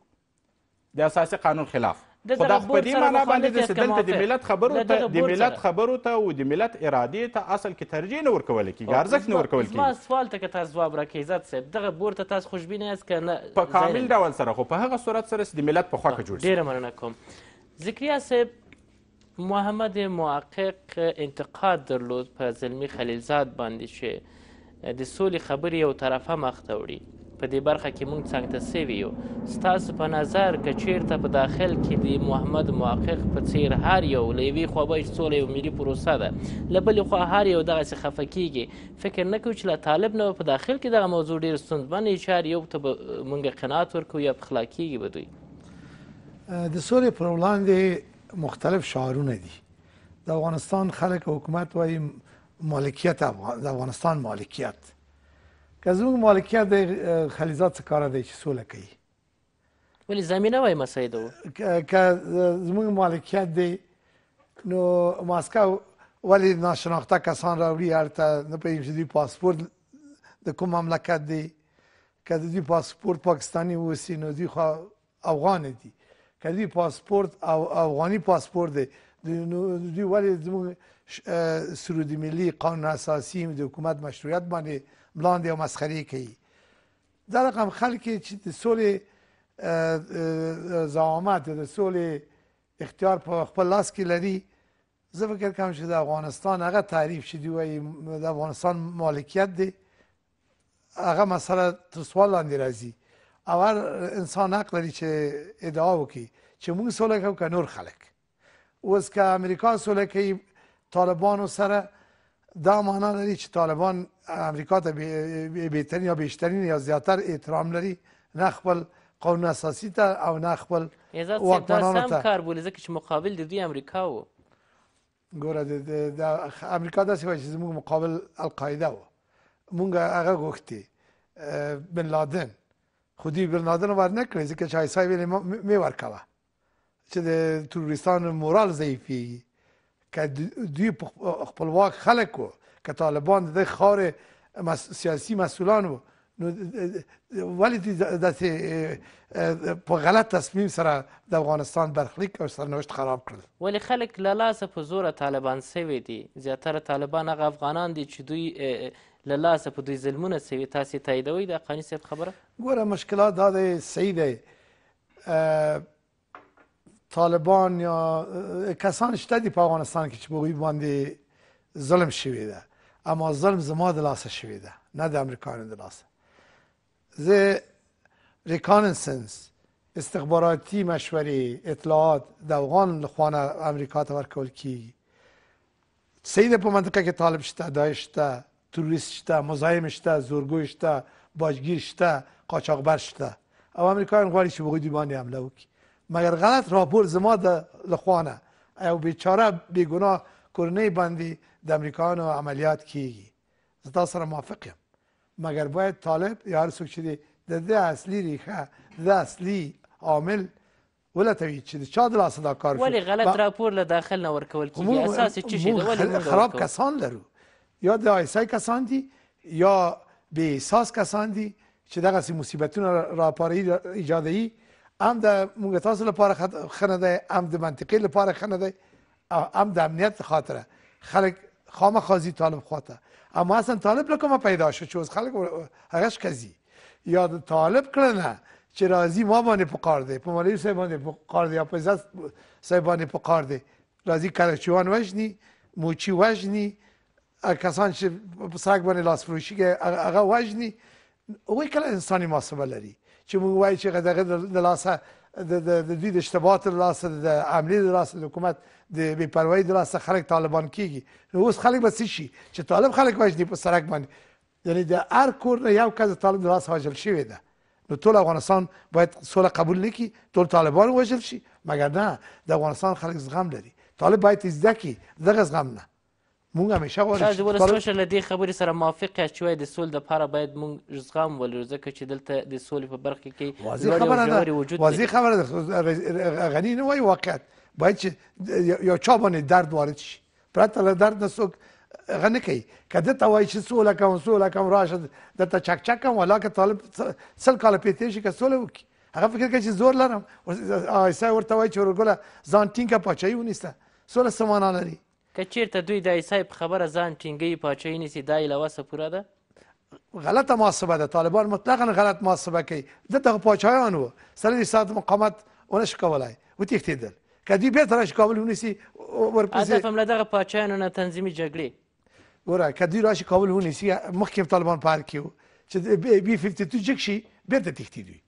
د اساسي قانون خلاف خو دا خو په دې معنا باندې داسې دلته د ملت خبرو ته د ملت خبرو ته او د ملت ارادې ته اصل کې ترجیح نه ورکول کېږي ارزښت نه ورکول کېږي زما سوال ته که تاسو ځواب راکړئ عزت صاحب دغه بور ته تاسو خوشبینه یاست که نه په کامل ډول سره خو په هغه صورت سره چې د ملت په خوښه جوړ شي ډېره مننه کوم ذکریا صاحب محمد محقق انتقاد درلود په زلمی خلیلزاد باندې چې د سولې خبرې یو طرفه مخته وړي په دې برخه کې مونږ څنګه ته سوي یو ستاسو په نظر که چیرته په داخل کې د محمد محقق په څیر هر یو له یوې خوا به سوله یو ملي پروسه ده له بلې خوا هر یو دغسې خفه کیږي فکر نه کوو چې له طالب نه په داخل کې دغه موضوع ډېر ستونزمن وي چې هر یو ته به مونږ قناعت ورکوو یا په خلا کیږي به دوی د سولې پر وړاندې مختلف شعارونه دي د افغانستان خلک حکومت وایي مالکیت د افغانستان مالکیت که زموږ مالکیت د خلیزات څه کار دی چې سوله کوي ولې زمینه وایي مسعود که زموږ مالکیت دی نو ماسکو ولې ناشناخته کسان راوړي هلته نه پوهېږم چې دوی پاسپورت د کوم مملکت دی که د دوی پاسپورت پاکستاني واوسي نو دوی خو افغان دي کدی پاسپورت او افغاني پاسپورت دی دوی ولې زموږ سرود ملي قانون اساسي د حکومت مشروعیت باندې ملاندې او مسخرې کوي دا رقم خلک چې د سولې زعامت د سولې اختیار په خپل لاس کې لري زه فکر کوم چې د افغانستان هغه تعریف چې دی وایي د افغانستان مالکیت دی هغه مسله تر سوال لاندې راځي اول انسان حق لري چې ادعا وکړي چې موږ سوله کوو که نور خلک اوس که امریکا سوله کوي طالبانو سره دا معنا لري چې طالبان امریکا ته بهترین یا بیشترین یا زیاتر احترام لري نه خپل قانون اساسی ته او نه خپل واکمنانو ته کار بولې ځکه چې مقابل د دوی امریکا و ګوره د امریکا داسې وایي چې زموږ مقابل القاعده و مونږ هغه غوښتې بن لادن خو دوی برنادن ور نه کړی ځکه چې ایسای ویلې مې ورکوه چې د تروریستانو مورال ضعیفېږي که دوی خپلواک خلک و که طالبان د خار سیاسي مسئولان و نو ولی دوی داسې په غلط تصمیم سره د افغانستان برخلیک او سرنوشت خراب کړل ولی خلک له لاسه په زوره طالبان سوي دي زیاتره طالبان هغه افغانان دي چې دوی له لاسه په دوی ظلمونه سوي تاسې تاییدوئ د حقاني صاحب خبره ګوره مشکلات دا دی صحیح دی طالبان یا کسان شته دي په افغانستان کې چې په هغوی باندې ظلم شوی ده اما ظلم زما د لاسه شوی ده نه د امریکایانو د لاسه زه ریکانسنس استخباراتی مشورې اطلاعات د افغان لخوانه امریکا ته ورکول کیږي سید په منطقه کې طالب شته داعش شته تروریست شته مزاحم شته زورگو شته باجگیر شته قاچاقبر شته او امریکایان غواړي چې بغوی باندې حمله وکړي مګر غلط راپور زما د لخوانه او بیچاره بیګناه کورنۍ باندې د امریکایانو عملیات کیږي زه تا سره موافق یم مګر باید طالب یا هر څوک چې دی د ده اصلي ریښه د اصلي عامل ولټوي چې د چا د لاسه دا کار ولې غلط راپور له داخل نه ورکول کیږي اساس چې شي خراب کسان لرو یا د ایسای کسان دي یا به احساس کسان دي چې دغه سي مصیبتونه را پاره ایجاد ای هم د موږ تاسو لپاره خنه ده هم د منطقي لپاره خنه ده هم د امنیت خاطره خلک خام خازی طالب خواته اما اصلا طالب لکه ما پیدا شد چوز خلق هرش کزی یا طالب کردن چې راضی ما باندې پکار دی په مولوی صاحب باندې پکار دی یا په عزت صاحب باندې پکار دی راضی کلکچیوان وژني موچی وژني کسان چې په ساک باندې لاس فروشي کې هغه وژني وای کله انساني محاسبه لري چې موږ وایو چې دغه د لاسه د د دوی د اشتباهات لاسه د عملی د لاسه د حکومت د بې پروايي د لاسه خلک طالبان کیږي نو اوس خلک به شي چې طالب خلک وژني په سرک باندې یعنی د هر کور نه یو کس طالب د لاسه وژل شوی ده نو ټول افغانستان باید سوله قبول نکړي ټول طالبان وژل شي مګر نه د افغانستان خلک زغم لري طالب باید زده کی دغه زغم نه مونږ همیشه غواړو چې د ولسمشر له دې خبرې سره موافق یاست چې وایي د سولې دپاره باید مونږ زغم ولرو ځکه چې دلته د سولې په برخه کې واضح خبره ده واضح خبره ده غني نه وایي واقعیت باید چې یو چا باندې درد وارد شي پرته له درد نه څوک هغه نه کوي که ده ته وایي چې سوله کوم سوله کوم راشه درته چکچک کوم ولاکه طالب سل کاله پېتېر شي که سوله وکړي هغه فکر کوي چې زور لرم آیسه ورته وایي چې ورګله ځان ټینګه پاچایي ونیسته سوله څه معنا لري که چیرته دوی د عیسی په خبره ځان ټینګوي پاچاهي نیسي دا یې له وسه پوره ده غلطه محاسبه ده طالبان مطلقا غلط محاسبه کوي دلته خو پاچاهان وو سره ساعت مقاومت ونه شي کولی وتښتېدل که دوی بېرته راشي کابل ونیسي ورپسې هدف هم له دغه پاچاهانو نه تنظیمي جګړې ګوره که دوی راشي کابل ونیسي مخکې طالبان په هر کې وو چې بي 52 جګ شي بېرته تښتېدوي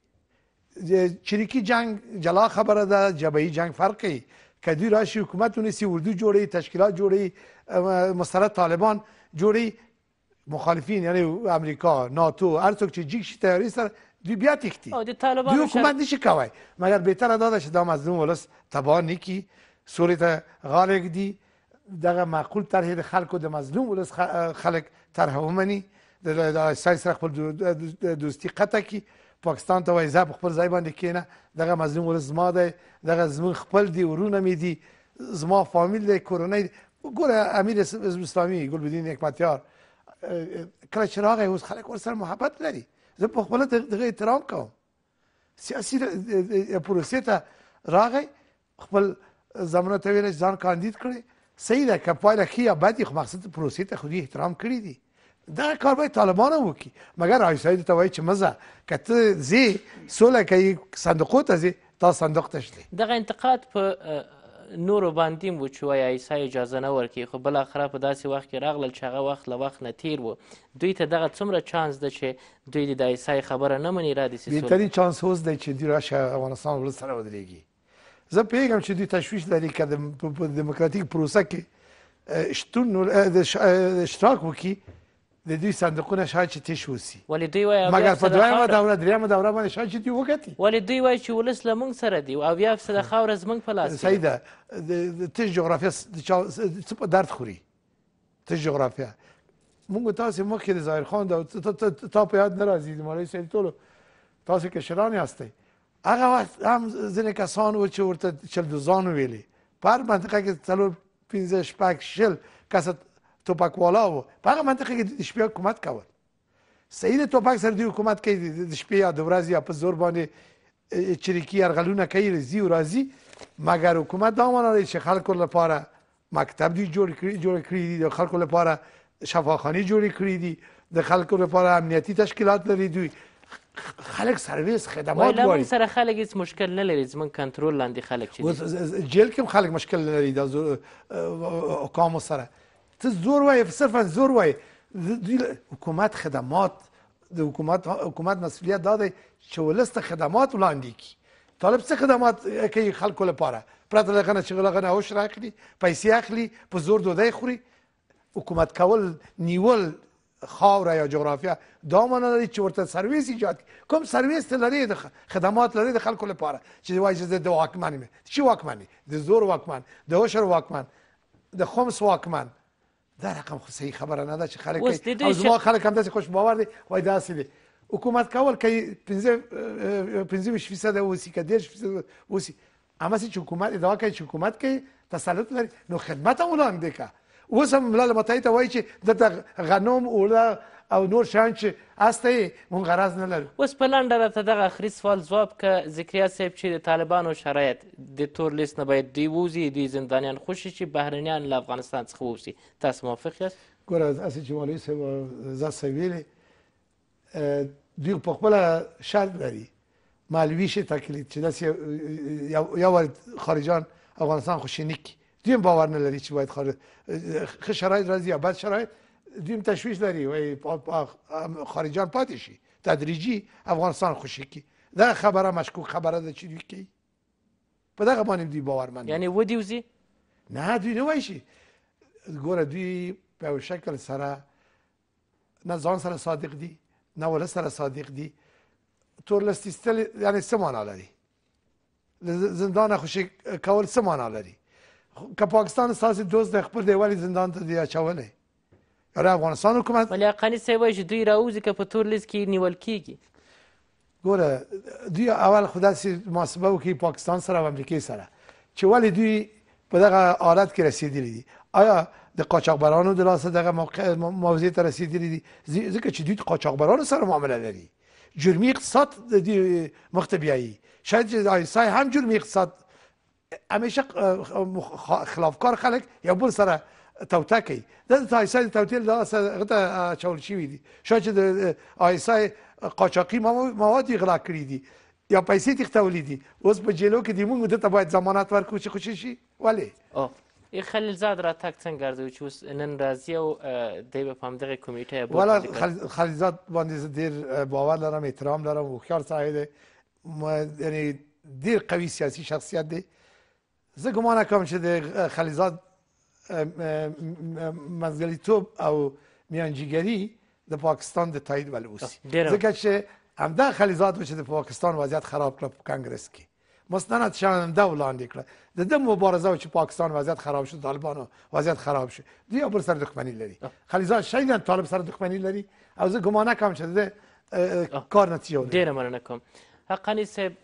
چریکي جنگ جلا خبره ده جبهي جنگ فرق کوي کدی راشي حکومت ونیسي اردو جوړي تشکیلات جوړي مسله طالبان جوړي مخالفین یعنی امریکا ناتو هر څوک چې جیک شي تیاری سره دوی بیا تښتي دوی حکومت نشي کوی مګر بهتره دا ده چې دا مظلوم ولس تباه نه کي سورې ته غاړه ږدي دغه معقول طرحې د خلکو د مظلوم ولس خلک طرحه ومني د سره خپل دوستي قطع کړي پاکستان ته وایي زه په خپل ځای باندې کښېنه دغه مظلوم ولس زما دی دغه زموږ خپل دي ورونه مې دي زما فامیل دی کورنۍ ګوره امیر حزب اسلامي ګلبدین حکمتیار کله چې راغی اوس خلک ورسره محبت لري زه په خپله دغه احترام کوم سیاسي پروسې ته راغی خپل زمونه ته ویل ځان کاندید کړي صحیح ده که پایله ښه یا بد خو مقصد پروسې ته خو احترام کړی دی دغه کار باید طالبان هم وکړي مګر آیسایډ ته وایي چې مزه که ته ځې سوله کوي صندوقو ته ځې تا صندوق ته شلې دغه انتقاد په نورو باندې هم و چې وایي ایسا اجازه نه ورکوي خو بالاخره په داسې وخت کې راغلل چې هغه وخت له وخت نه تیر و دوی ته دغه څومره چانس ده چې دوی د ایسا خبره نه مني را دسي بهترین چانس اوس دی چې دوی راشه افغانستان ولس سره ودرېږي زه پوهېږم چې دوی تشویش لري که د ډیموکراتیک پروسه کې شتون اشتراک وکړي د دوی صندوقونه شاید چې تش وسی ولې دوی وایي مګر په دویمه دوره دریمه دوره باندې شاید چې دوی وکتي ولې دوی وایي چې ولس له موږ سره دی او اویا فیصده خاوره زموږ په لاس صحیح ده تش جغرافیه څه په درد خوري تش جغرافیه موږ تاسې مخکې د ظاهر خان ده تا په یاد نه راځي د مولوي صاحب ټولو تاسې کشرانې هستئ هغه وخت هم ځینې کسان و چې ورته چلدوزان ویلې په هر منطقه کې څلور پنځه شپږ شل کسه ټوپکوالا و په هغه منطقه کې د شپې حکومت کول سید ټوپک سره د حکومت کوي د شپې یا د ورځې یا په زور باندې چریکي یرغلونه کوي زی او راځي مګر حکومت دا ومنله چې خلکو لپاره مکتب دی جوړ کړی جوړ کړی دی د خلکو لپاره شفاخانه جوړ کړی دی د خلکو لپاره امنیتی تشکیلات لري دوی خلک سرویس خدمات غواړي سره خلک هیڅ مشکل نه لري زمون کنټرول لاندې خلک چې جیل کې خلک مشکل نه لري د حکام سره ته زور وای صرفا زور وای حکومت خدمات د حکومت حکومت مسئولیت دا دی چې ولست خدمات وړاندې کړي طالب څه خدمات کوي خلکو لپاره پرته لغه نه چې لغه نه اوش راکړي پیسې اخلي په زور دودای خوري حکومت کول نیول خاور یا جغرافیا دا معنی لري چې ورته سرویس ایجاد کوم سرویس ته لري خدمات لري د خلکو لپاره چې وایي چې د واکمن مې چې واکمن د زور واکمن د اوشر واکمن د خمس واکمن دا رقم خو صحیح خبره نه ده چې خلک او زما خلک هم داسې خوش باور دي وایي داسې دي حکومت کول که پنځه ویشت فیصده اوسي که دېرش فیصده اوسي همسې چې حکومت ادعا کوي چې حکومت کوي تسلط لري نو خدمت هم وړاندې که اوس هم ملا متحد ته وایي چې دلته غنم اوړه او نور شان چې هسته یې مونږ غرض نه لرو اوس په لنډه راته دغه اخري سوال ځواب که ذکریا صاحب چې د طالبانو شرایط د تور لیست نه باید دوی ووځي دوی زندانیان خوشي چې بهرنیان له افغانستان څخه ووسي تاسو موافق یاست ګوره هسې چې مولوي صاحب زه څه ویلې دوی په خپله شرط لري مالوي شي تکلید چې داسې یو وارد خارجان افغانستان خوشینی کړي دویم باور نه لري چې باید خارج ښه شرایط راځي یا بد شرایط دویم تشویش لري وای خارجان پاتې شي تدریجي افغانستان خوشي کی دا خبره مشکوک خبره ده چې دوی کوي په دغه باندې دوی باورمند یعنی ودی وزي نه دوی نه وایي شي ګوره دوی په شکل سره نه ځان سره صادق دي نه ولس سره صادق دي تور لستیستل یعنی څه معنا لري زندان خوشي کول څه معنا لري که پاکستان ستاسو دوست دی خپل دیوالې زندان ته دی اچولی را افغانستان حکومت ولی قانی صاحب وایي چې دوی راوځي که په تور لیست کې نیول کیږي ګوره دوی اول خو داسې محاسبه وکړي پاکستان سره او امریکې سره چې ولې دوی په دغه حالت کې رسېدلي دي آیا د قاچاقبرانو د لاسه دغه موضوع ته رسېدلي دي ځکه چې دوی قاچاقبرانو سره معامله لري جرمی اقتصاد مخته بیایي شاید آیسای هم جرمی اقتصاد همیشه خلافکار خلک یو بل سره توته کوي د تایسای توتیل دا غته چول شي دي شاید چې د آیسای قاچاقي مواد غلا کړی دي یا پیسې تختولې دي اوس په جیلو کې د موږ د تبعید ضمانت ورکو چې خوشی شي ولی ای خلیل زاد را تک څنګه ګرځي چې اوس نن راځي او د په هم دغه کمیټه ولا خلیل زاد باندې ډیر باور لرم احترام لرم او خیال صاحب یعنی ډیر قوي سیاسي شخصیت دی زه ګمانه کوم چې د خلیزاد منځګړیتوب او میانجیګري د پاکستان د تایید ول اوسي ځکه چې همدا خلیزاد چې د پاکستان وضعیت خراب کړ په کنګرس کې مستند شان دا ولاندې کړ د دې مبارزه چې پاکستان وضعیت خراب شو طالبانو وضعیت خراب شو دی پر سر دښمنی لري خلیزاد شایدن طالب سره دښمنی لري او زه ګمانه کوم چې د کار نتیجه ډیره مننه کوم حقانی صاحب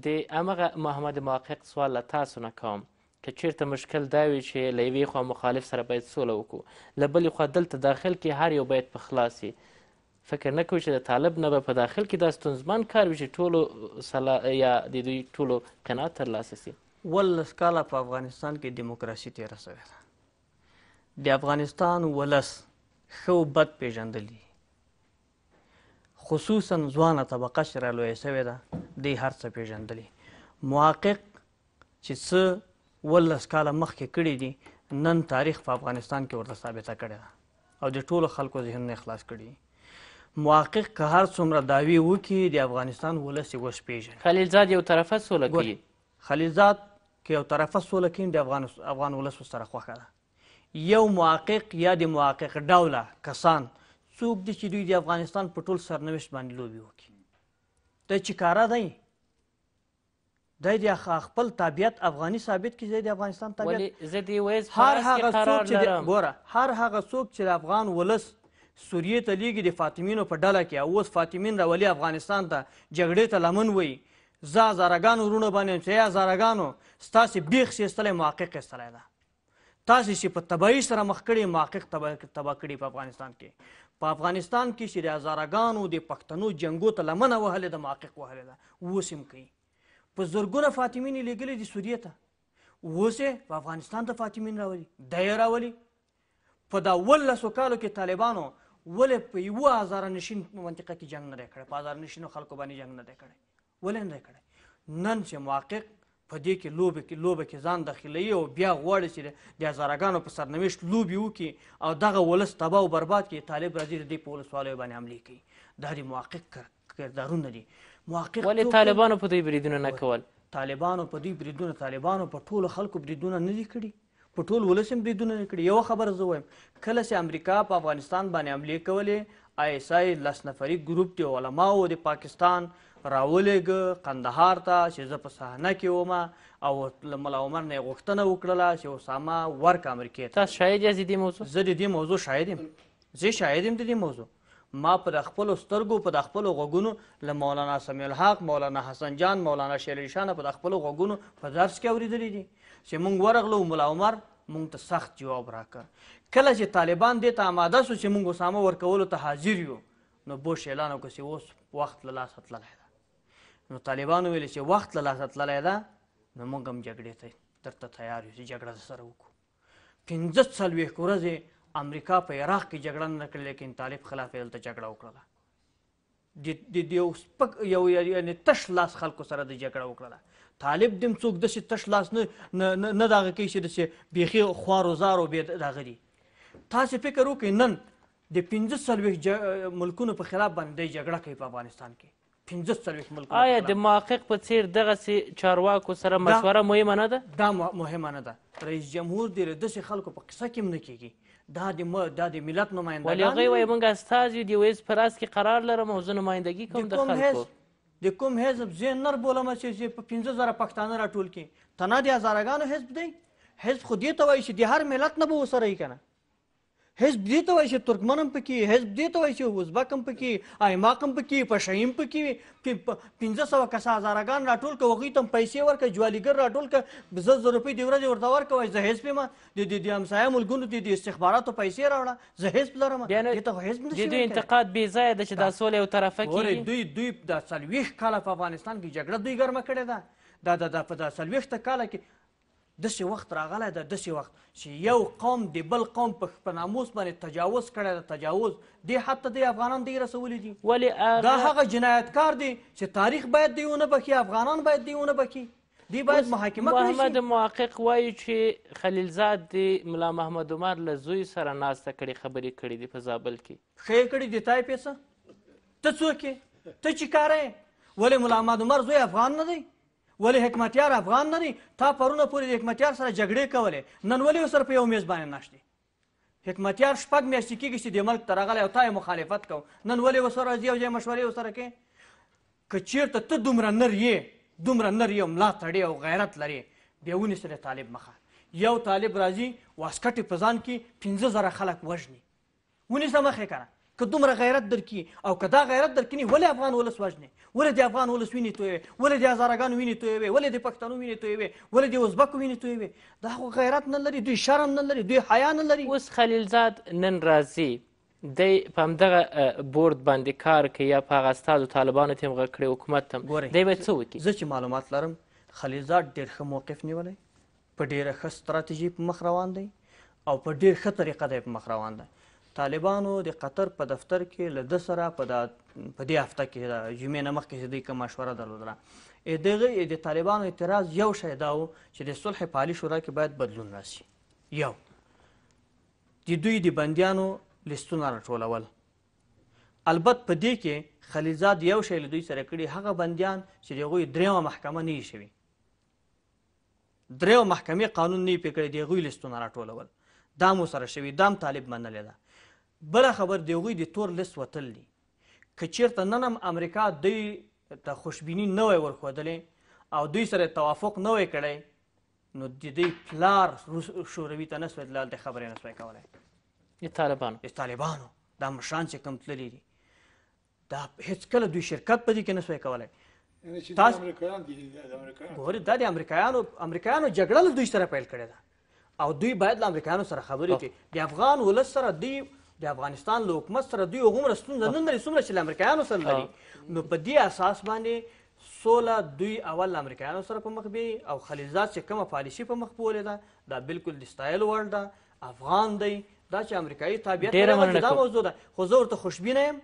د امغه محمد محقق سوال له تاسو نه کوم که چیرته مشکل دا وي چې له یوې خوا مخالف سره باید سوله وکړو له بلې خوا دلته داخل کې هر یو باید په خلاص فکر نه کوي چې د طالب نه به په داخل کې دا ستونزمن کار وي چې ټولو سلا یا د دوی ټولو قناعت ترلاسه سي ولس کاله په افغانستان کې دیموکراسي تېره سوې ده د افغانستان ولس ښه بد پیژندلی خصوصا ځوانه طبقه چې رالویه شوې ده دې هر څه پیژندلي محقق چې څه ولس کاله مخکې کړي دي نن تاریخ په افغانستان کې ورته ثابته کړې ده او د ټولو خلکو ذهنونه خلاص کړي محقق که هر څومره داوی وکړي د افغانستان ولس یې وس پیژني خلیلزاد یو طرفه سوله کوي خلیلزاد که یو طرفه سوله کوي د افغان افغان ولس ورسره خوښه ده یو محقق یا د محقق ډوله کسان څوک دي چې دوی د افغانستان په ټول سرنوشت باندې لوبي وکړي دا چې کارا دی دای د خپل طبیعت افغاني ثابت کړي د افغانستان طبیعت زه دی وایز هر هغه څوک چې ګوره هر هغه څوک چې د افغان ولس سوریې ته لیږي د فاطمینو په ډله کې اوس فاطمین راولي افغانستان ته جګړې ته لمن وي زه زارګانو ورونه باندې چې یا زارګانو ستاسې بیخ سیستلی محقق ایستلی ده تاسې چې په تباهي سره مخ کړي محقق تباه کړي په افغانستان کې په افغانستان کې چې د هزارګانو د پښتنو جنگو ته لمنه وهلې ده محقق وهلې ده اوس هم کوي په زرګونه فاطمین یې لېږلي دي سوریې ته اوس یې په افغانستان ته فاطمین راولي دی یې راولي په دا اوولسو کالو کې طالبانو ولې په یوه هزاره نشین منطقه کې جنګ نه دی کړی په هزاره نشینو خلکو باندې جنګ نه دی کړی ولې نه دی کړی نن چې محقق په دې کې لوبه کې لوبه کې ځان داخلي او بیا غواړي چې د هزارګانو په سرنوشت لوبي وکړي او دغه ولس تباہ او برباد کړي طالب راځي د دې په ولسوالیو باندې حملې کوي دا د محقق کردارونه دي محقق ولې طالبانو په دې بریدونه نه کول طالبانو په دې بریدونه طالبانو په ټولو خلکو بریدونه نه دي کړي په ټول ولس هم بریدونه نه کړي یوه خبره زه وایم کله چې امریکا په افغانستان باندې حملې کولې آی ایس آی لس نفري ګروپ دی علماو د پاکستان راولېږه قندهار ته چې زه په صحنه کې وم او ملا عمر نه یې غوښتنه وکړله چې اسامه ورکړه امریکې ته شاید یاست د دې موضوع زه د دې موضوع شاید یم زه شاید یم د دې موضوع ما په خپلو سترګو په خپلو غوږونو له مولانا سمیع الحق مولانا حسن جان مولانا شیر علي شاه نه په خپلو غوږونو په درس کې اورېدلی دي چې موږ ورغلو ملا عمر موږ ته سخت جواب راکړ کله چې طالبان دې ته آماده سو چې موږ اسامه ورکولو ته حاضر یو نو بوش اعلان وکړ چې اوس وخت له لاسه تللی نو طالبانو ویل چې وخت له لاسه تللی ده نو موږ هم جګړې ته درته تیار یو چې جګړه سره وکړو پنځه څلوېښت ورځې امریکا په عراق کې جګړه نه کړې لیکن طالب خلاف یې دلته جګړه وکړله د یو سپک یو یعنې تش لاس خلکو سره د جګړه وکړله طالب دیم څوک داسې تش لاس نه نه دغه کوي چې داسې بیخي خوارو زارو بې دغه دي تاسې فکر وکړئ نن د پنځه څلوېښت ملکونو په خلاف باندې جګړه کوي په افغانستان کې پنځه څلوېښت ملکونه آیا د محقق په څیر دغسې چارواکو سره مشوره مهمه نه ده دا مهمه نه ده رئیس جمهور د داسې خلکو په قصه کې هم نه کیږي دا د م... دا د ملت نمایندګان ولی هغوی وایي موږ استازي یو د یو حزب په راس کې قرار لرم او زه نمایندګي کوم د خلکو د کوم حزب زه نر بولم چې په پنځه زره پښتانه راټول کړي تنه د هزارګانو حزب دی حزب خو دې ته وایي چې د هر ملت نه به وسره یي که نه حزب دې ته وایي چې ترکمن هم پکې حزب دې ته وایي چې ازبک هم پکې ایماق هم پکې پشهي هم پکې پنځه سوه کسه هزارګان راټول کړه هغوی ته هم پیسې ورکړه جواليګر راټول کړه زر زر روپۍ د ورځې ورته ورکړه وایي زه حزب یم د دې د همسایه ملګونو د دې استخباراتو پیسې راوړه زه حزب لرم دې ته خو حزب نه دوی انتقاد بې ځایه ده چې دا سوله یو طرفه کېږي دوی دوی د څلوېښت کاله په افغانستان کې جګړه دوی ګرمه کړې ده دا د څلوېښته کاله کې داسې وخت راغلی ده داسې وخت چې یو قوم د بل قوم په په ناموس باندې تجاوز کړی ده تجاوز دې حتی د افغانان دی رسولی دي ولې آغا... دا هغه جنایتکار دی چې تاریخ باید دی ونه بکي افغانان باید دی ونه بکي دی باید محاکمه کړی شي محمد محقق وایي چې خلیلزاد دی ملا محمد عمر له زوی سره ناسته کړي خبرې کړي دي په زابل کې ښه یې کړي دی تا یې پیسه ته څوک یې ته چې کار یې ولې ملا محمد عمر زوی افغان نه دی ولې حکمتیار افغان نه دی تا پرونه پورې د حکمتیار سره جګړې کولې نن ولې سر په یو میز باندې ناشتي حکمتیار شپږ میاشتې کېږي چې د ملک ته راغلی او تا یې مخالفت کو نن ولې ورسره ځي او ځای مشورې ورسره کې که چېرته ته دومره نر یې دومره نر یې او ملا تړې او غیرت لرې بیا ونیسه د طالب مخه یو طالب راځي واسکټ یې په ځان کې پنځه زره خلک وژني ونیسه مخ یې که که دومره غیرت درکې او که دا غیرت درکنی ولې افغان ولس وژنې ولې د افغان ولس وینې تویوې ولې د هزارګانو وینې تویوې ولې د پښتنو وینې تویوې ولې د ازبکو وینې تویوې دا خو غیرت نه لري دوی شرم نه لري دوی حیا نه لري اوس خلیلزاد نن راځي دی په همدغه بورډ باندې کار کوي یا په هغه استازو طالبانو ته یې مغه کړی حکومت ته دی به څه وکړي زه چې معلومات لرم خلیلزاد ډېر ښه موقف نیولی په ډېره ښه ستراتیژي په مخ روان دی او په ډېر ښه طریقه دی په مخ روان دی طالبانو د قطر په دفتر کې له د سره په دې هفته کې د جمعې نه مخکې چې دوی کوم مشوره درلودله دغه د طالبانو اعتراض یو شی دا و چې د صلح پالي شورا کې باید بدلون راسي یو د دوی د بندیانو لیستونه راټولول البته په دې کې خلیلزاد یو شی له دوی سره کړي هغه بندیان چې د هغوی درېمه محکمه نه شوي درېو محکمې قانون نه یې پرې کړی د هغوی لیستونه راټولول دا مو سره شوي دام طالب منلې ده بل خبر دی غوی د تور لس وتل دي که چیرته ننم امریکا دوی ته خوشبینی نه وای ورخودلې او دوی سره توافق نه وای کړی نو د دې پلار شوروي ته نسوي دلال ته خبرې نسوي کولای د طالبانو د طالبانو دا مشران چې کم تللی دي دا هیڅ کله دوی شرکت پدې کې نسوي کولای تاسو ګوري دا د امریکایانو امریکایانو جګړه له دوی سره پیل کړې ده او دوی باید له امریکایانو سره خبرې کوي د افغان ولس سره دوی د افغانستان له حکومت سره دوی هغومره ستونزه نه لري څومره چې له امریکایانو سره لري نو په دې اساس باندې سوله دوی اول له امریکایانو سره په مخ بیایي او خلیلزاد چې کومه پالیسي په مخ بولې ده دا بالکل د ستایلو وړ ده افغان دی دا چې امریکایي تابعیت دا موضوع ده خو زه ورته خوشبینه یم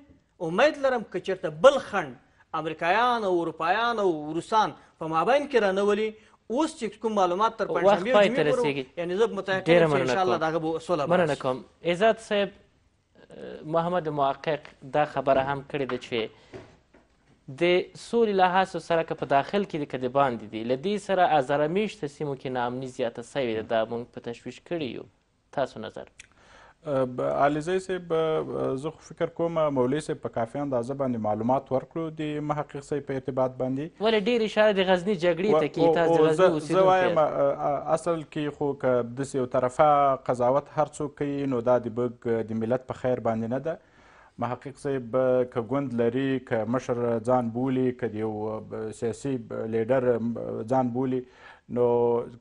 امید لرم که چېرته بل خنډ امریکایان او اروپایان او روسان په مابین کې رانولي اوس چې کوم معلومات تر پنځمې ورځې یعنی زه متأکد یم چې ان شاء الله دا به سوله مننه کوم عزت صاحب محمد محقق دا خبره هم کړې ده چې د سولې له هڅو سره که په داخل کې که د باندې دي له دې سره ازره میشته سیمو کې ناامني زیاته سوې ده دا موږ په تشویش کړي یو تاسو نظر علیزی صاحب زه خو فکر کوم مولوي صاحب په کافي اندازه باندې معلومات ورکړو د محقق صاحب په ارتباط باندې ولې ډېر اشاره د غزني جګړې ته کې تاسو د غزني اوسېدو زه وایم اصل کې خو که داسې یو طرفه قضاوت هر څوک کوي نو دا د بګ د ملت په خیر باندې نه ده محقق صاحب که ګوند لري که مشر ځان بولي که د یو سیاسي لیډر ځان بولي نو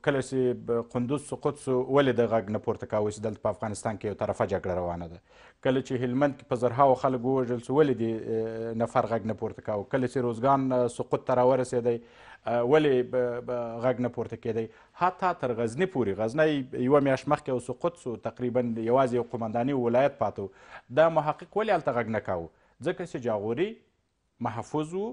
کله چې قندوز سقوط سو ولې د غږ نه پورته کاوه چې دلته په افغانستان کې یو طرفه جګړه روانه ده کله چې هلمند کې په زرهاو خلک ووژل سو ولې د نفر غږ نه پورته کاوه کله چې روزګان سقوط ته راورسېدی ولې غږ نه پورته کېدی حتی تر غزني پورې غزنی یوه میاشت مخکې یو سقوط سو تقریبا یوازې یو قمنداني ولایت پاتې دا محقق ولې هلته غږ نه کاوه ځکه چې جاغوري محفوظ و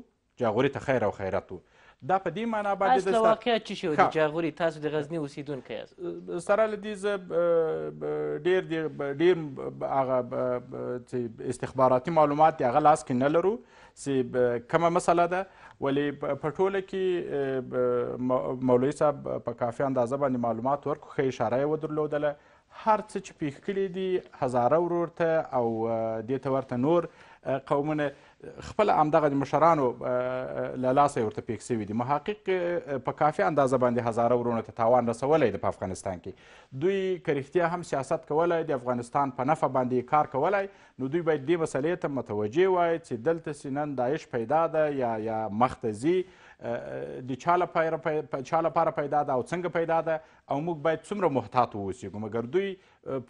جاغوري ته خیر او خیرت و دا په دې معنا باندې د واقعیت څه شی د جاغوري تاسو د غزنی اوسیدونکی یاست سره له دې زه ډېر ډېر ډېر هغه استخباراتي معلومات د هغه لاس کې نه لرو چې کومه مسله ده ولې په ټوله کې مولوي صاحب په کافي اندازه باندې معلومات ورکړو ښه اشاره یې ودرلودله هر څه چې پیښ کړي دي هزاره ورور ته او دې ته ورته نور قومونه خپل همدغه د مشرانو له لاسه یې ورته پیښ سوي دي محقق په کافي اندازه باندې هزاره ورونو ته تاوان رسولی دی په افغانستان کې دوی که رښتیا هم سیاست کولی د افغانستان په نفع باندې کار کولی نو دوی باید دې مسلې ته متوجه وای چې دلته چې نن داعش پیدا ده یا یا مخته ځي د چا لپاره چا لپاره پیدا ده او څنګه پیدا ده او موږ باید څومره محتاط واوسېږو مګر دوی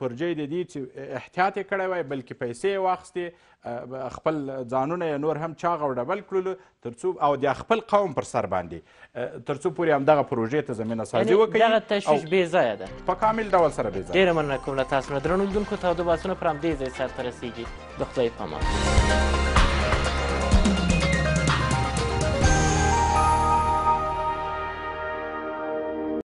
پر ځای د دې چې احتیاط یې کړی وای بلکې پیسې یې واخیستې خپل ځانونه یې نور هم چاغ او ډبل کړلو ترڅو او د خپل قوم پر سر باندې ترڅو پورې همدغه پروژې ته زمینه سازي وکړي دغه تشویش بېځایه ده په کامل ډول سره بېځایه ډېره مننه کوم له تاسو نه درنو لیدونکو تاودو باسونه پر همدې ځای سرته رسیږي د خدای په امان